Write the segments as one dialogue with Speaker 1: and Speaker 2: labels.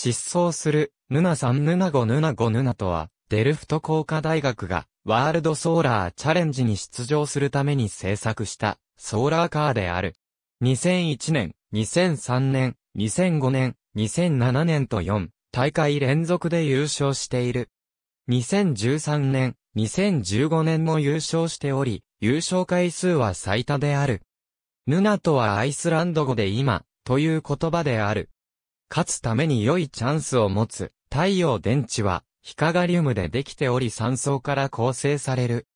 Speaker 1: 失踪する、ヌナ3ヌナ5ヌナ5ヌナとは、デルフト工科大学が、ワールドソーラーチャレンジに出場するために制作した、ソーラーカーである。2001年、2003年、2005年、2007年と4、大会連続で優勝している。2013年、2015年も優勝しており、優勝回数は最多である。ヌナとはアイスランド語で今、という言葉である。勝つために良いチャンスを持つ太陽電池はヒカガリウムでできており3層から構成される。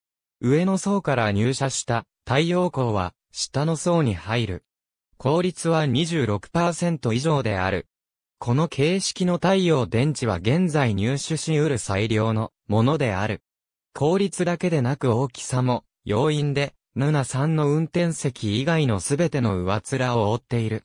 Speaker 1: 上の層から入射した太陽光は下の層に入る。効率は26%以上である。この形式の太陽電池は現在入手し得る最良のものである。効率だけでなく大きさも要因で、ヌナさんの運転席以外のすべての上面を覆っている。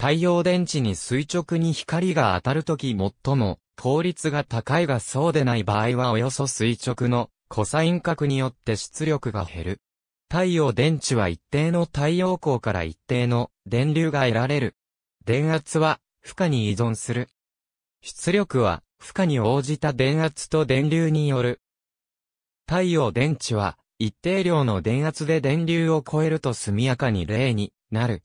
Speaker 1: 太陽電池に垂直に光が当たるとき最も効率が高いがそうでない場合はおよそ垂直のコサイン角によって出力が減る。太陽電池は一定の太陽光から一定の電流が得られる。電圧は負荷に依存する。出力は負荷に応じた電圧と電流による。太陽電池は一定量の電圧で電流を超えると速やかに例になる。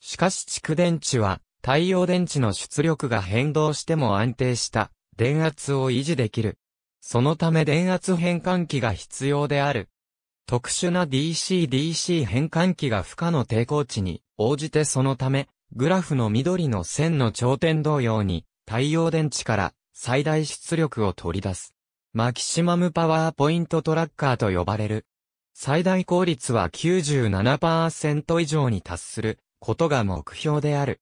Speaker 1: しかし蓄電池は太陽電池の出力が変動しても安定した電圧を維持できる。そのため電圧変換器が必要である。特殊な DC-DC 変換器が負荷の抵抗値に応じてそのため、グラフの緑の線の頂点同様に太陽電池から最大出力を取り出す。マキシマムパワーポイントトラッカーと呼ばれる。最大効率は97%以上に達することが目標である。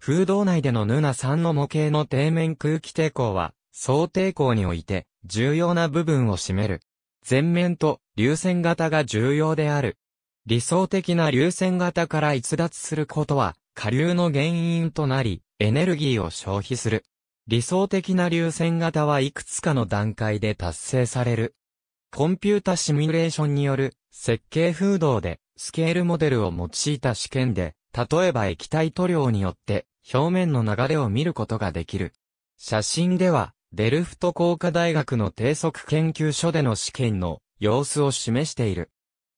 Speaker 1: 風洞内でのヌナ3の模型の底面空気抵抗は、総抵抗において重要な部分を占める。前面と流線型が重要である。理想的な流線型から逸脱することは、下流の原因となり、エネルギーを消費する。理想的な流線型はいくつかの段階で達成される。コンピュータシミュレーションによる設計風洞でスケールモデルを用いた試験で例えば液体塗料によって表面の流れを見ることができる。写真では、デルフト工科大学の低速研究所での試験の様子を示している。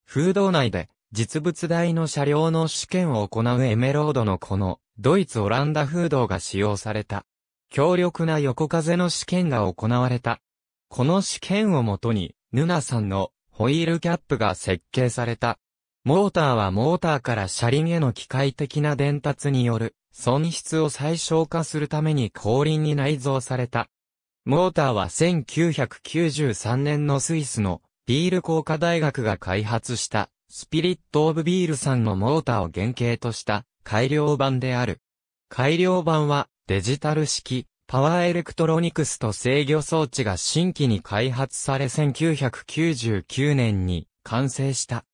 Speaker 1: 風洞内で実物大の車両の試験を行うエメロードのこのドイツオランダ風洞が使用された。強力な横風の試験が行われた。この試験をもとに、ヌナさんのホイールキャップが設計された。モーターはモーターから車輪への機械的な伝達による損失を最小化するために後輪に内蔵された。モーターは1993年のスイスのビール工科大学が開発したスピリット・オブ・ビールさんのモーターを原型とした改良版である。改良版はデジタル式パワーエレクトロニクスと制御装置が新規に開発され1999年に完成した。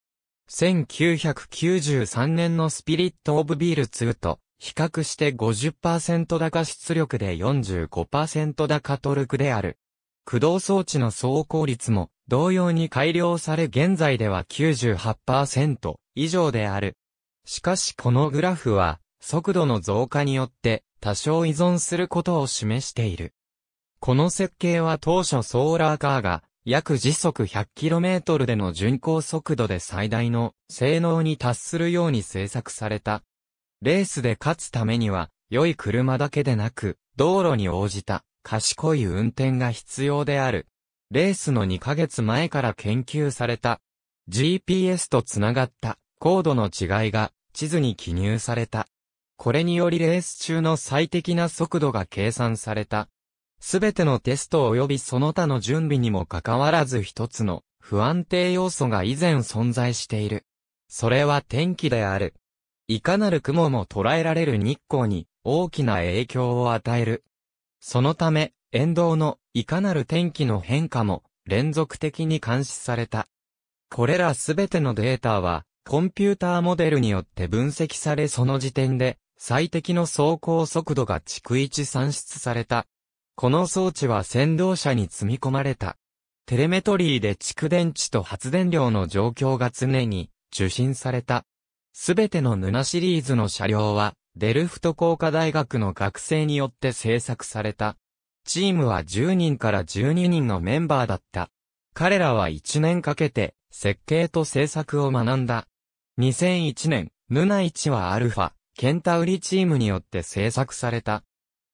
Speaker 1: 1993年のスピリット・オブ・ビール2と比較して50%高出力で45%高トルクである。駆動装置の走行率も同様に改良され現在では98%以上である。しかしこのグラフは速度の増加によって多少依存することを示している。この設計は当初ソーラーカーが約時速 100km での巡航速度で最大の性能に達するように製作された。レースで勝つためには、良い車だけでなく、道路に応じた賢い運転が必要である。レースの2ヶ月前から研究された。GPS とつながった高度の違いが地図に記入された。これによりレース中の最適な速度が計算された。すべてのテスト及びその他の準備にもかかわらず一つの不安定要素が以前存在している。それは天気である。いかなる雲も捉えられる日光に大きな影響を与える。そのため、沿道のいかなる天気の変化も連続的に監視された。これらすべてのデータは、コンピューターモデルによって分析されその時点で、最適の走行速度が逐一算出された。この装置は先導車に積み込まれた。テレメトリーで蓄電池と発電量の状況が常に受信された。すべてのヌナシリーズの車両は、デルフト工科大学の学生によって制作された。チームは10人から12人のメンバーだった。彼らは1年かけて、設計と制作を学んだ。2001年、ヌナ1はアルファ、ケンタウリチームによって制作された。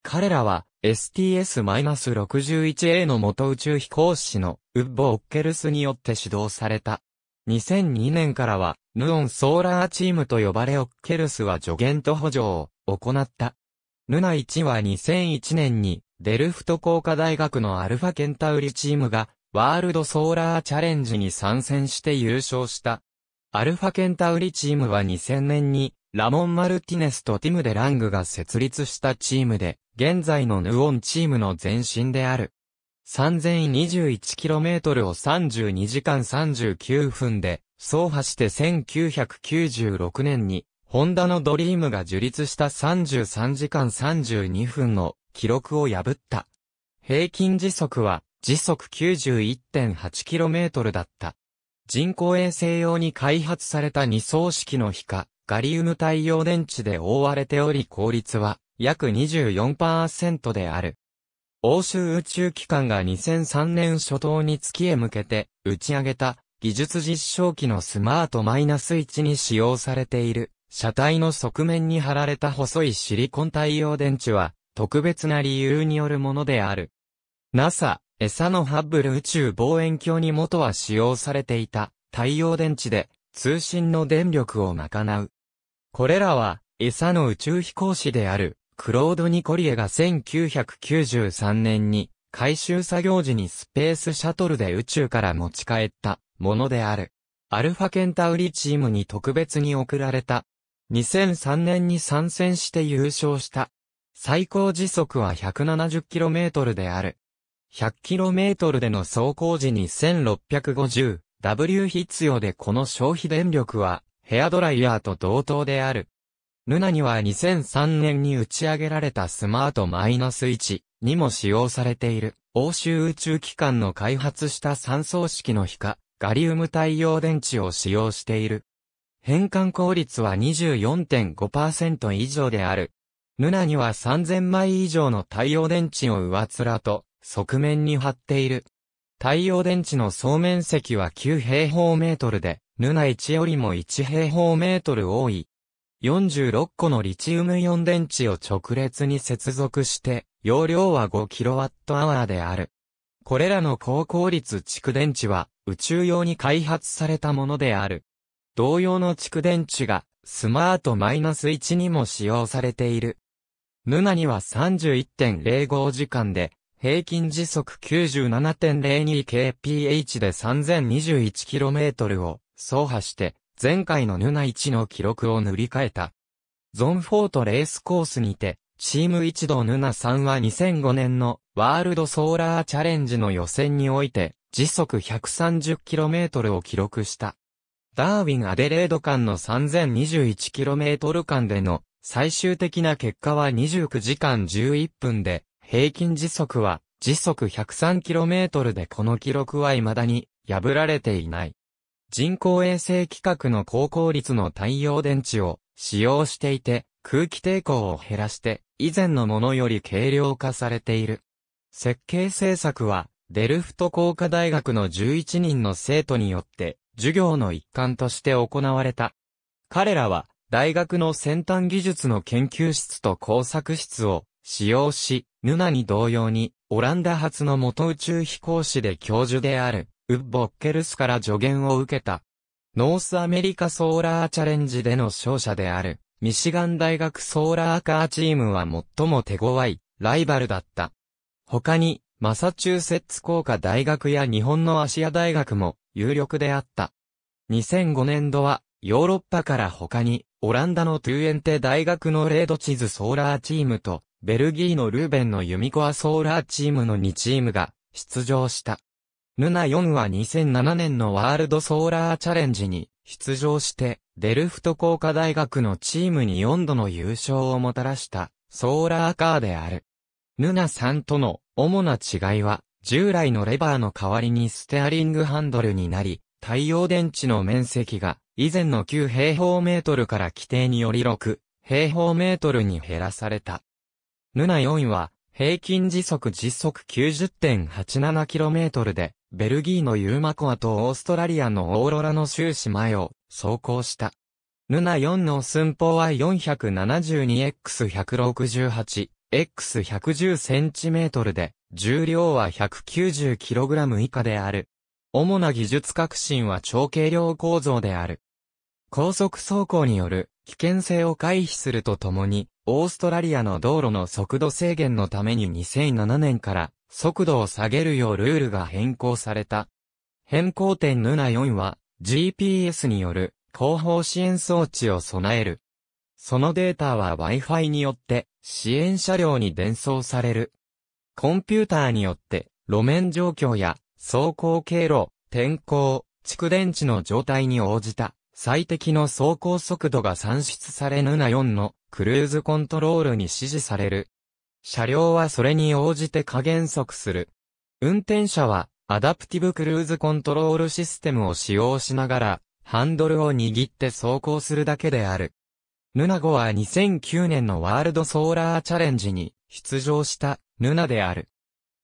Speaker 1: 彼らは、STS-61A の元宇宙飛行士のウッボ・オッケルスによって指導された。2002年からは、ヌオンソーラーチームと呼ばれオッケルスは助言と補助を行った。ヌナ1は2001年に、デルフト工科大学のアルファケンタウリチームが、ワールドソーラーチャレンジに参戦して優勝した。アルファケンタウリチームは2000年に、ラモン・マルティネスとティム・デ・ラングが設立したチームで、現在のヌオンチームの前身である。3021km を32時間39分で、走破して1996年に、ホンダのドリームが樹立した33時間32分の記録を破った。平均時速は時速 91.8km だった。人工衛星用に開発された二層式の比較。ガリウム太陽電池で覆われており効率は約24%である。欧州宇宙機関が2003年初頭に月へ向けて打ち上げた技術実証機のスマートマイナス1に使用されている車体の側面に貼られた細いシリコン太陽電池は特別な理由によるものである。NASA、エサのハッブル宇宙望遠鏡に元は使用されていた太陽電池で通信の電力を賄う。これらは、餌の宇宙飛行士である、クロード・ニコリエが1993年に、回収作業時にスペースシャトルで宇宙から持ち帰ったものである。アルファケンタウリチームに特別に贈られた。2003年に参戦して優勝した。最高時速は 170km である。100km での走行時に1650 W 必要でこの消費電力はヘアドライヤーと同等である。ルナには2003年に打ち上げられたスマートマイナス1にも使用されている欧州宇宙機関の開発した3層式の皮下ガリウム太陽電池を使用している。変換効率は24.5%以上である。ルナには3000枚以上の太陽電池を上面と側面に貼っている太陽電池の総面積は9平方メートルで、ヌナ1よりも1平方メートル多い。46個のリチウムイオン電池を直列に接続して、容量は 5kWh である。これらの高効率蓄電池は宇宙用に開発されたものである。同様の蓄電池がスマート -1 にも使用されている。ヌナには31.05時間で平均時速 97.02kph で 3021km を走破して、前回のヌナ1の記録を塗り替えた。ゾンフォートレースコースにて、チーム一同ヌナ3は2005年のワールドソーラーチャレンジの予選において、時速 130km を記録した。ダーウィン・アデレード間の 3021km 間での最終的な結果は29時間11分で平均時速は時速 103km でこの記録は未だに破られていない。人工衛星規格の高効率の太陽電池を使用していて、空気抵抗を減らして以前のものより軽量化されている。設計制作はデルフト工科大学の11人の生徒によって授業の一環として行われた。彼らは大学の先端技術の研究室と工作室を使用し、ヌナに同様に、オランダ発の元宇宙飛行士で教授である、ウッボッケルスから助言を受けた。ノースアメリカソーラーチャレンジでの勝者である、ミシガン大学ソーラーカーチームは最も手強い、ライバルだった。他に、マサチューセッツ工科大学や日本のアシア大学も有力であった。2005年度は、ヨーロッパから他に、オランダのトゥーエンテ大学のレードチズソーラーチームと、ベルギーのルーベンのユミコアソーラーチームの2チームが出場した。ヌナ4は2007年のワールドソーラーチャレンジに出場して、デルフト工科大学のチームに4度の優勝をもたらしたソーラーカーである。ヌナ3との主な違いは、従来のレバーの代わりにステアリングハンドルになり、太陽電池の面積が以前の9平方メートルから規定により6平方メートルに減らされた。ヌナ4位は、平均時速時速 90.87km で、ベルギーのユーマコアとオーストラリアのオーロラの終始前を走行した。ヌナ4の寸法は 472x168、x110cm で、重量は 190kg 以下である。主な技術革新は超軽量構造である。高速走行による危険性を回避するとともに、オーストラリアの道路の速度制限のために2007年から速度を下げるようルールが変更された。変更点ヌナ4は GPS による後方支援装置を備える。そのデータは Wi-Fi によって支援車両に伝送される。コンピューターによって路面状況や走行経路、天候、蓄電池の状態に応じた最適の走行速度が算出されヌナ4のクルーズコントロールに支持される。車両はそれに応じて加減速する。運転者は、アダプティブクルーズコントロールシステムを使用しながら、ハンドルを握って走行するだけである。ヌナゴは2009年のワールドソーラーチャレンジに出場したヌナである。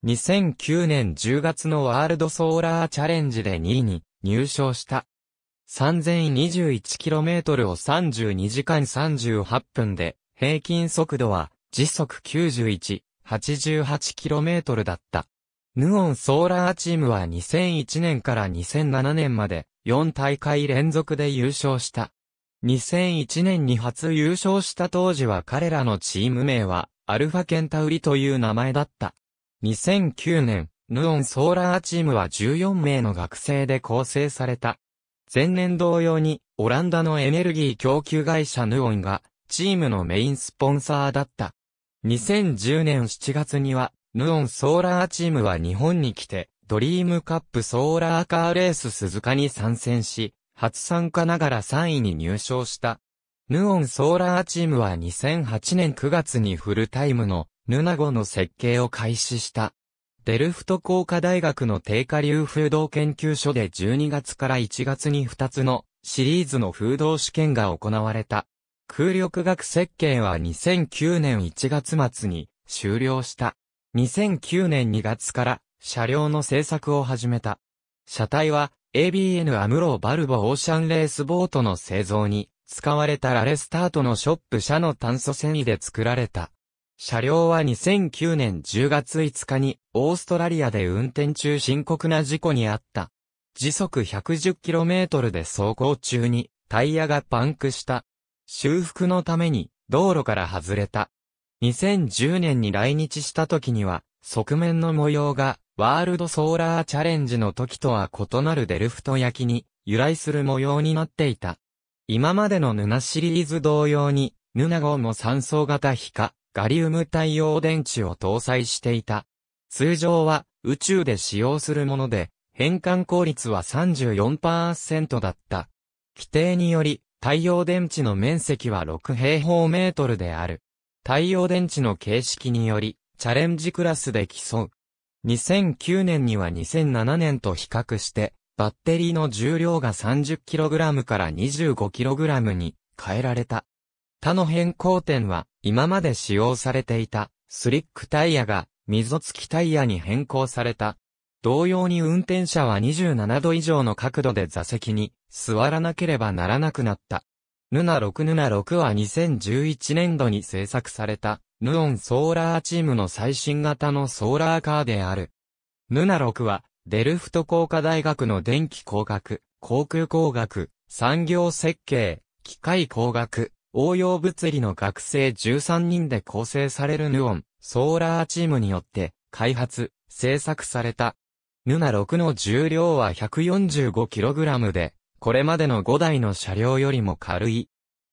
Speaker 1: 2009年10月のワールドソーラーチャレンジで2位に入賞した。3021km を32時間38分で、平均速度は時速91、88km だった。ヌオンソーラーチームは2001年から2007年まで4大会連続で優勝した。2001年に初優勝した当時は彼らのチーム名はアルファケンタウリという名前だった。2009年、ヌオンソーラーチームは14名の学生で構成された。前年同様に、オランダのエネルギー供給会社ヌオンが、チームのメインスポンサーだった。2010年7月には、ヌオンソーラーチームは日本に来て、ドリームカップソーラーカーレース鈴鹿に参戦し、初参加ながら3位に入賞した。ヌオンソーラーチームは2008年9月にフルタイムのヌナゴの設計を開始した。デルフト工科大学の低下流風洞研究所で12月から1月に2つのシリーズの風洞試験が行われた。空力学設計は2009年1月末に終了した。2009年2月から車両の製作を始めた。車体は ABN アムローバルボオーシャンレースボートの製造に使われたラレスタートのショップ車の炭素繊維で作られた。車両は2009年10月5日にオーストラリアで運転中深刻な事故にあった。時速 110km で走行中にタイヤがパンクした。修復のために道路から外れた。2010年に来日した時には側面の模様がワールドソーラーチャレンジの時とは異なるデルフト焼きに由来する模様になっていた。今までのヌナシリーズ同様に、ヌナ号も3層型皮下、ガリウム太陽電池を搭載していた。通常は宇宙で使用するもので、変換効率は34%だった。規定により、太陽電池の面積は6平方メートルである。太陽電池の形式により、チャレンジクラスで競う。2009年には2007年と比較して、バッテリーの重量が 30kg から 25kg に変えられた。他の変更点は、今まで使用されていたスリックタイヤが溝付きタイヤに変更された。同様に運転者は27度以上の角度で座席に座らなければならなくなった。ヌナ6ヌナ6は2011年度に製作されたヌオンソーラーチームの最新型のソーラーカーである。ヌナ6はデルフト工科大学の電気工学、航空工学、産業設計、機械工学、応用物理の学生13人で構成されるヌオン、ソーラーチームによって開発、制作された。ヌナ6の重量は 145kg で、これまでの5台の車両よりも軽い。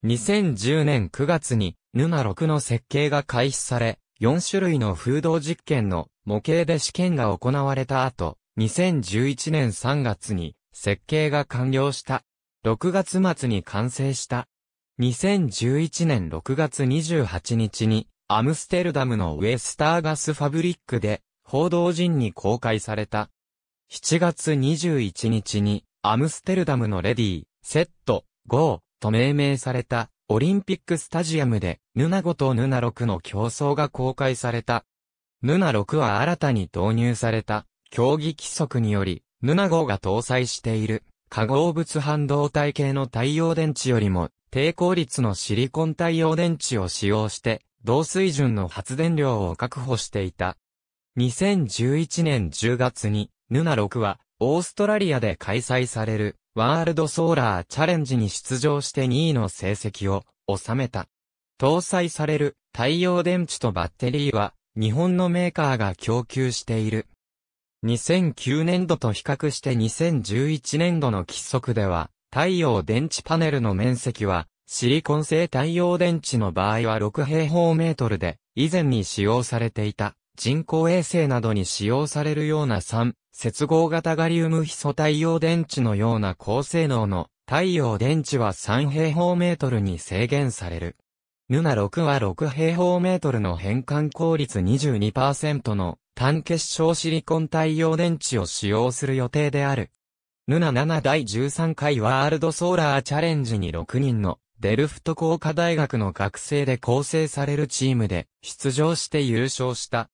Speaker 1: 2010年9月に、ヌナ6の設計が開始され、4種類の風洞実験の模型で試験が行われた後、2011年3月に設計が完了した。6月末に完成した。2011年6月28日に、アムステルダムのウェスターガスファブリックで、報道陣に公開された。7月21日に、アムステルダムのレディー、セット、ゴーと命名された、オリンピックスタジアムで、ヌナ5とヌナ6の競争が公開された。ヌナ6は新たに導入された、競技規則により、ヌナ5が搭載している、化合物半導体系の太陽電池よりも低効率のシリコン太陽電池を使用して、同水準の発電量を確保していた。2011年10月に、ヌナ6は、オーストラリアで開催される、ワールドソーラーチャレンジに出場して2位の成績を収めた。搭載される太陽電池とバッテリーは日本のメーカーが供給している。2009年度と比較して2011年度の規則では太陽電池パネルの面積は、シリコン製太陽電池の場合は6平方メートルで、以前に使用されていた人工衛星などに使用されるような3、接合型ガリウムヒ素太陽電池のような高性能の太陽電池は3平方メートルに制限される。ヌナ6は6平方メートルの変換効率22%の単結晶シリコン太陽電池を使用する予定である。ヌナ7第13回ワールドソーラーチャレンジに6人のデルフト工科大学の学生で構成されるチームで出場して優勝した。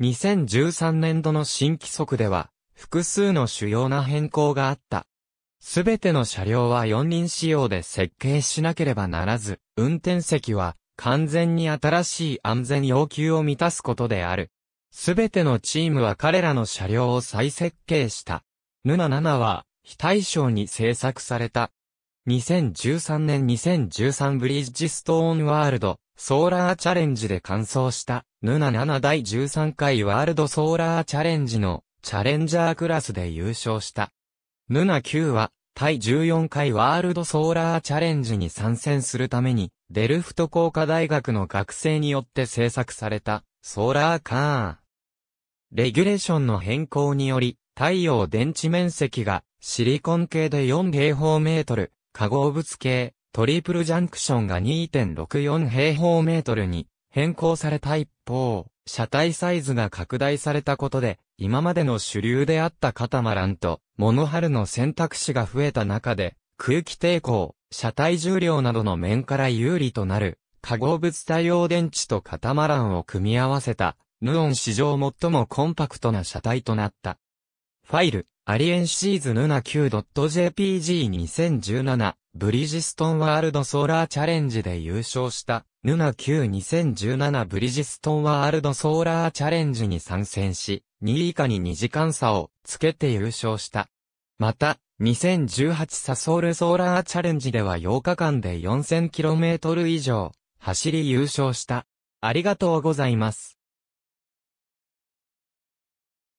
Speaker 1: 2013年度の新規則では複数の主要な変更があった。すべての車両は4輪仕様で設計しなければならず、運転席は完全に新しい安全要求を満たすことである。すべてのチームは彼らの車両を再設計した。ヌナ7は、非対称に制作された。2013年2013ブリッジストーンワールドソーラーチャレンジで完走したヌナ7第13回ワールドソーラーチャレンジのチャレンジャークラスで優勝した。ヌナ9は第14回ワールドソーラーチャレンジに参戦するためにデルフト工科大学の学生によって制作されたソーラーカーン。レギュレーションの変更により太陽電池面積がシリコン系で4平方メートル、化合物系、トリプルジャンクションが2.64平方メートルに変更された一方、車体サイズが拡大されたことで、今までの主流であったカタマランと、モノハルの選択肢が増えた中で、空気抵抗、車体重量などの面から有利となる、化合物対応電池とカタマランを組み合わせた、ヌオン史上最もコンパクトな車体となった。ファイルアリエンシーズヌナ q j p g 2 0 1 7ブリジストンワールドソーラーチャレンジで優勝したヌナ q 2 0 1 7ブリジストンワールドソーラーチャレンジに参戦し、2位以下に2時間差をつけて優勝した。また、2018サソールソーラーチャレンジでは8日間で 4000km 以上走り優勝した。ありがとうございます。